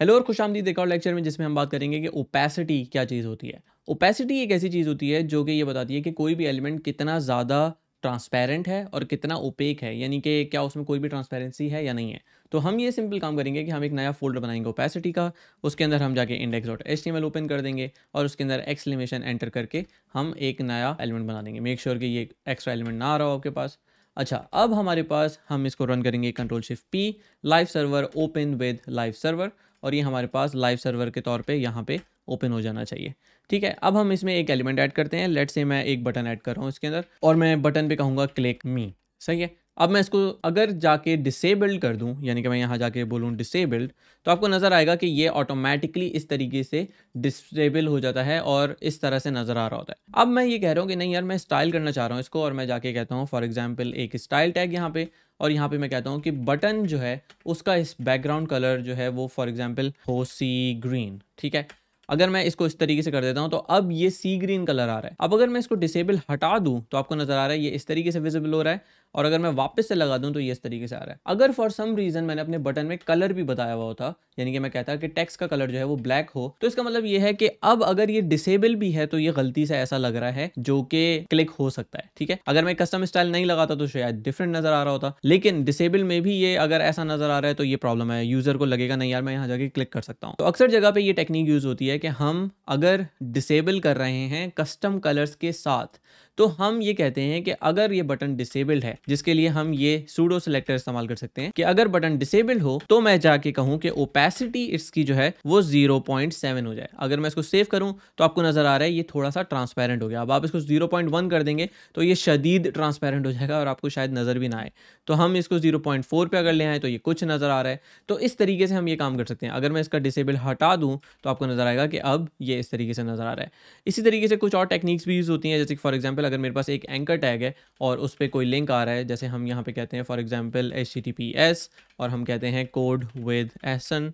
hello और खुश आमदी देखा लेक्चर में जिसमें हम बात करेंगे कि ओपेसिटी क्या चीज़ होती है ओपेसिटी एक ऐसी चीज़ होती है जो कि ये बताती है कि कोई भी एलिमेंट कितना ज़्यादा ट्रांसपेरेंट है और कितना ओपेक है यानी कि क्या उसमें कोई भी ट्रांसपेरेंसी है या नहीं है तो हम ये सिंपल काम करेंगे कि हम एक नया फोल्डर बनाएंगे ओपेसिटी का उसके अंदर हम जाके इंडेक्स डॉट एच ओपन कर देंगे और उसके अंदर एक्सलिमेशन एंटर करके हम एक नया एलिमेंट बना देंगे मेक श्योर sure कि ये एक्स्ट्रा एलिमेंट ना आ रहा हो आपके पास अच्छा अब हमारे पास हम इसको रन करेंगे control shift P live server open with live server और ये हमारे पास लाइव सर्वर के तौर पे यहाँ पे ओपन हो जाना चाहिए ठीक है अब हम इसमें एक एलिमेंट ऐड करते हैं लेट से मैं एक बटन ऐड कर रहा हूँ इसके अंदर और मैं बटन पे कहूँगा क्लिक मी सही है अब मैं इसको अगर जाके डिसेबल्ड कर दूँ यानी कि मैं यहाँ जाके बोलूँ डिसेबल्ड तो आपको नज़र आएगा कि ये ऑटोमेटिकली इस तरीके से डिसेबल हो जाता है और इस तरह से नज़र आ रहा होता है अब मैं ये कह रहा हूँ कि नहीं यार मैं स्टाइल करना चाह रहा हूँ इसको और मैं जाके कहता हूँ फॉर एग्जाम्पल एक स्टाइल टैग यहाँ पे और यहाँ पे मैं कहता हूँ कि बटन जो है उसका इस बैकग्राउंड कलर जो है वो फॉर एग्जाम्पल हो सी ग्रीन ठीक है अगर मैं इसको इस तरीके से कर देता हूँ तो अब ये सी ग्रीन कलर आ रहा है अब अगर मैं इसको डिसेबल हटा दूँ तो आपको नज़र आ रहा है ये इस तरीके से विजिबल हो रहा है और अगर मैं वापस से लगा दूं तो ये इस तरीके से आ रहा है अगर फॉर सम रीज़न मैंने अपने बटन में कलर भी बताया हुआ होता यानी कि मैं कहता कि टेक्स का कलर जो है वो ब्लैक हो तो इसका मतलब ये है कि अब अगर ये डिसेबल भी है तो ये गलती से ऐसा लग रहा है जो कि क्लिक हो सकता है ठीक है अगर मैं कस्टम स्टाइल नहीं लगाता तो शायद डिफरेंट नजर आ रहा होता लेकिन डिसेबल में भी ये अगर ऐसा नजर आ रहा है तो ये प्रॉब्लम है यूजर को लगेगा नहीं यार मैं यहाँ जाके क्लिक कर सकता हूँ तो अक्सर जगह पे ये टेक्निक यूज होती है कि हम अगर डिसेबल कर रहे हैं कस्टम कलर्स के साथ तो हम ये कहते हैं कि अगर ये बटन डिसेबल्ड है जिसके लिए हम ये सूडो सिलेक्टर इस्तेमाल कर सकते हैं कि अगर बटन डिसेबल्ड हो तो मैं जाके कहूँ कि ओपेसिटी इसकी जो है वो जीरो पॉइंट सेवन हो जाए अगर मैं इसको सेव करूँ तो आपको नजर आ रहा है ये थोड़ा सा ट्रांसपेरेंट हो गया अब आप इसको जीरो पॉइंट वन कर देंगे तो ये शदीद ट्रांसपेरेंट हो जाएगा और आपको शायद नजर भी ना आए तो हम इसको जीरो पॉइंट फोर पे अगर ले आए तो ये कुछ नजर आ रहा है तो इस तरीके से हम ये काम कर सकते हैं अगर मैं इसका डिसेबल हटा दूँ तो आपको नजर आएगा कि अब ये इस तरीके से नजर आ रहा है इसी तरीके से कुछ और टेक्निक्स भी यूज़ होती हैं जैसे कि फॉर एग्जाम्पल अगर मेरे पास एक एंकर टैग है और उस पर कोई लिंक आ रहा है जैसे हम यहाँ पे कहते हैं फॉर एग्जांपल एच और हम कहते हैं कोड विद एसन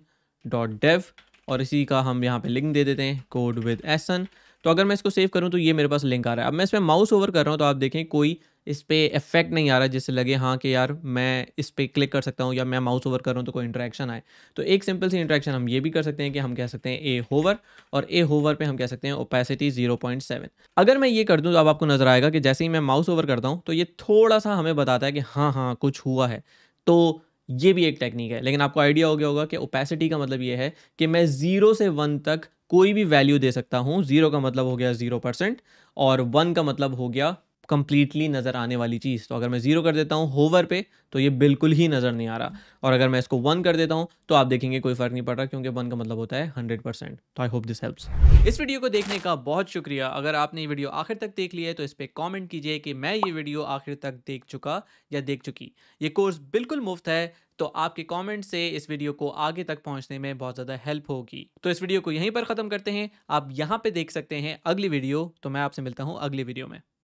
डॉट डेव और इसी का हम यहाँ पे लिंक दे देते हैं कोड विद एसन तो अगर मैं इसको सेव करूँ तो ये मेरे पास लिंक आ रहा है अब मैं इसमें माउस ओवर कर रहा हूँ तो आप देखें कोई इस पर इफेक्ट नहीं आ रहा जिससे लगे हाँ कि यार मैं इस पर क्लिक कर सकता हूँ या मैं माउस ओवर कर रहा हूँ तो कोई इंट्रैक्शन आए तो एक सिंपल सी इंट्रैक्शन हम ये भी कर सकते हैं कि हम कह सकते हैं ए होवर और ए होवर पे हम कह सकते हैं ओपेसिटी 0.7 अगर मैं ये कर दूँ तो अब आपको नज़र आएगा कि जैसे ही मैं माउस ओवर करता हूँ तो ये थोड़ा सा हमें बताता है कि हाँ हाँ कुछ हुआ है तो ये भी एक टेक्निक है लेकिन आपको आइडिया हो गया होगा कि ओपेसिटी का मतलब ये है कि मैं ज़ीरो से वन तक कोई भी वैल्यू दे सकता हूँ ज़ीरो का मतलब हो गया ज़ीरो परसेंट और वन का मतलब हो गया कम्प्लीटली नज़र आने वाली चीज़ तो अगर मैं ज़ीरो कर देता हूँ होवर पे तो ये बिल्कुल ही नज़र नहीं आ रहा और अगर मैं इसको वन कर देता हूँ तो आप देखेंगे कोई फ़र्क नहीं पड़ रहा क्योंकि वन का मतलब होता है हंड्रेड परसेंट तो आई होप दिस हेल्प्स इस वीडियो को देखने का बहुत शुक्रिया अगर आपने ये वीडियो आखिर तक देख लिया है तो इस पर कॉमेंट कीजिए कि मैं ये वीडियो आखिर तक देख चुका या देख चुकी ये कोर्स बिल्कुल मुफ्त है तो आपके कमेंट से इस वीडियो को आगे तक पहुंचने में बहुत ज़्यादा हेल्प होगी तो इस वीडियो को यहीं पर ख़त्म करते हैं आप यहाँ पे देख सकते हैं अगली वीडियो तो मैं आपसे मिलता हूँ अगली वीडियो में